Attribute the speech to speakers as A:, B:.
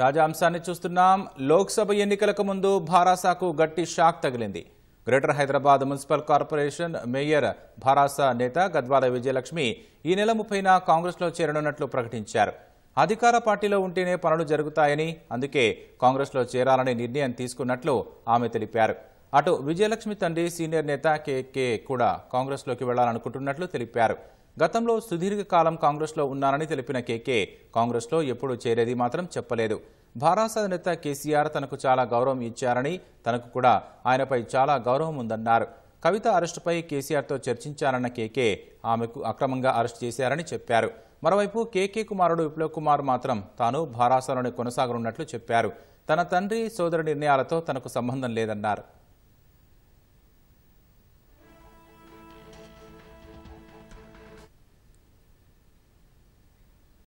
A: తాజా అంశాన్ని చూస్తున్నాం లోక్సభ ఎన్నికలకు ముందు భారాసాకు గట్టి షాక్ తగిలింది greater Hyderabad municipal corporation mayor Bharasa నేత గద్వాల విజయలక్ష్మి ఈ నెల ముప్పైన కాంగ్రెస్లో చేరనున్నట్లు ప్రకటించారు అధికార పార్టీలో ఉంటేనే పనులు జరుగుతాయని అందుకే కాంగ్రెస్లో చేరాలని నిర్ణయం తీసుకున్నట్లు ఆమె తెలిపారు అటు విజయలక్ష్మి తండ్రి సీనియర్ నేత కేకే కూడా కాంగ్రెస్లోకి వెళ్లాలనుకుంటున్నట్లు తెలిపారు గతంలో సుదీర్ఘకాలం కాంగ్రెస్లో ఉన్నారని తెలిపిన కేకే కాంగ్రెస్లో ఎప్పుడు చేరేది మాత్రం చెప్పలేదు భారాస నేత కేసీఆర్ తనకు చాలా గౌరవం ఇచ్చారని తనకు కూడా ఆయనపై చాలా గౌరవం ఉందన్నారు కవిత అరెస్టుపై కేసీఆర్తో చర్చించారన్న కేకే ఆమెకు అక్రమంగా అరెస్ట్ చేశారని చెప్పారు మరోవైపు కేకే కుమారుడు విప్లవ్ కుమార్ మాత్రం తాను భారాసలోనే కొనసాగనున్నట్లు చెప్పారు తన తండ్రి సోదరు నిర్ణయాలతో తనకు సంబంధం లేదన్నారు